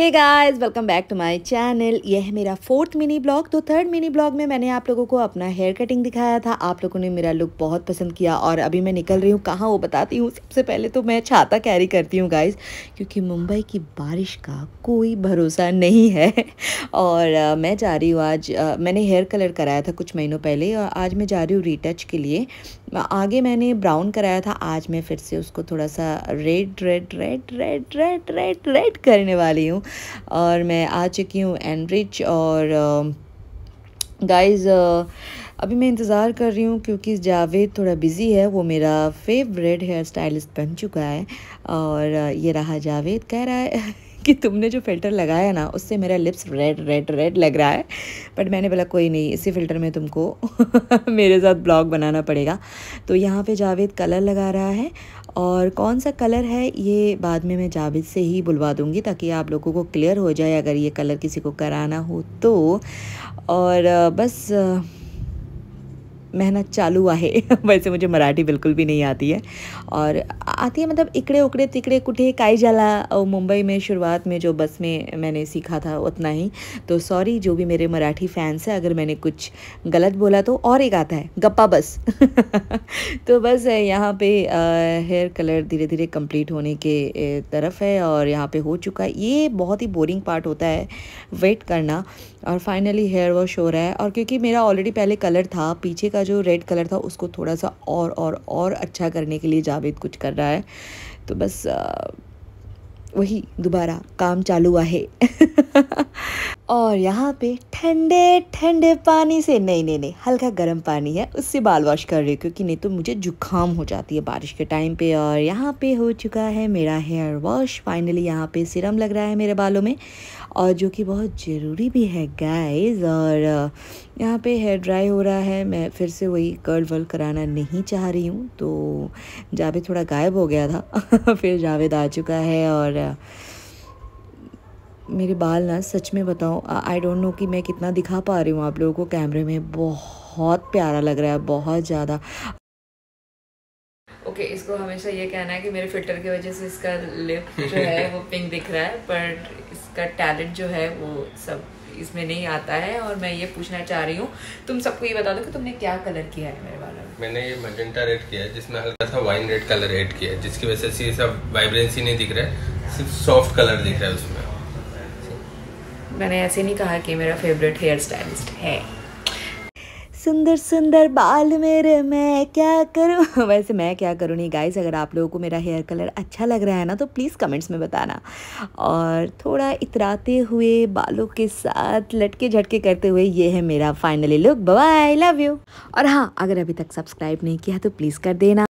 hey guys welcome back to my channel यह है मेरा फोर्थ मिनी ब्लॉग तो थर्ड मिनी ब्लॉग में मैंने आप लोगों को अपना हेयर कटिंग दिखाया था आप लोगों ने मेरा लुक बहुत पसंद किया और अभी मैं निकल रही हूँ कहाँ वो बताती हूँ सबसे पहले तो मैं छाता कैरी करती हूँ गाइस क्योंकि मुंबई की बारिश का कोई भरोसा नहीं है और आ, मैं जा रही हूँ आज आ, मैंने हेयर कलर कराया था कुछ महीनों पहले और आज मैं जा रही हूँ रीटच के लिए आगे मैंने ब्राउन कराया था आज मैं फिर से उसको थोड़ा सा red red red red red red red करने वाली हूँ और मैं आ चुकी हूँ एनरिच और गाइज़ अभी मैं इंतज़ार कर रही हूँ क्योंकि जावेद थोड़ा बिज़ी है वो मेरा फेवरेट हेयर स्टाइलिस्ट बन चुका है और ये रहा जावेद कह रहा है कि तुमने जो फ़िल्टर लगाया ना उससे मेरा लिप्स रेड रेड रेड लग रहा है बट मैंने बोला कोई नहीं इसी फ़िल्टर में तुमको मेरे साथ ब्लॉग बनाना पड़ेगा तो यहाँ पे जावेद कलर लगा रहा है और कौन सा कलर है ये बाद में मैं जावेद से ही बुलवा दूँगी ताकि आप लोगों को क्लियर हो जाए अगर ये कलर किसी को कराना हो तो और बस मेहनत चालू आहे वैसे मुझे मराठी बिल्कुल भी नहीं आती है और आती है मतलब इकड़े उकड़े तिकड़े कुठे काई जाला और मुंबई में शुरुआत में जो बस में मैंने सीखा था उतना ही तो सॉरी जो भी मेरे मराठी फैंस हैं अगर मैंने कुछ गलत बोला तो और एक आता है गप्पा बस तो बस यहाँ पे हेयर कलर धीरे धीरे कंप्लीट होने के तरफ है और यहाँ पर हो चुका है ये बहुत ही बोरिंग पार्ट होता है वेट करना और फाइनली हेयर वॉश हो रहा है और क्योंकि मेरा ऑलरेडी पहले कलर था पीछे का का जो रेड कलर था उसको थोड़ा सा और और और अच्छा करने के लिए जावेद कुछ कर रहा है तो बस वही दोबारा काम चालू हुआ है और यहाँ पे ठंडे ठंडे पानी से नहीं नहीं नहीं हल्का गर्म पानी है उससे बाल वॉश कर रही हूँ क्योंकि नहीं तो मुझे जुकाम हो जाती है बारिश के टाइम पे और यहाँ पे हो चुका है मेरा हेयर वॉश फाइनली यहाँ पे सिरम लग रहा है मेरे बालों में और जो कि बहुत ज़रूरी भी है गाइस और यहाँ पे हेयर ड्राई हो रहा है मैं फिर से वही कर्ल वर्ल कराना नहीं चाह रही हूँ तो जावेद थोड़ा गायब हो गया था फिर जावेद आ चुका है और मेरे बाल ना सच में बताओ आई डोंट नो कि मैं कितना दिखा पा रही हूँ आप लोगों को कैमरे में बहुत प्यारा लग रहा है बहुत ज़्यादा ओके okay, इसको हमेशा ये कहना है कि मेरे फिल्टर की वजह से इसका लिप जो है वो पिंक दिख रहा है पर इसका टैलेंट जो है वो सब इसमें नहीं आता है और मैं ये पूछना चाह रही हूँ तुम सबको ये बता दो कि तुमने क्या कलर किया है मेरे बाल मैंने ये मजेंटा रेड किया है जिसमें हल्का सा वाइन रेड कलर एड किया है जिसकी वजह से ये सब वाइब्रेंसी नहीं दिख रहा है सिर्फ सॉफ्ट कलर दिख रहा है उसमें मैंने ऐसे नहीं कहा कि मेरा फेवरेट हेयर स्टाइलिस्ट है सुंदर सुंदर बाल मेरे मैं क्या करूं वैसे मैं क्या करूं नहीं गाइस अगर आप लोगों को मेरा हेयर कलर अच्छा लग रहा है ना तो प्लीज़ कमेंट्स में बताना और थोड़ा इतराते हुए बालों के साथ लटके झटके करते हुए ये है मेरा finally look bye love you और हाँ अगर अभी तक सब्सक्राइब नहीं किया तो प्लीज़ कर देना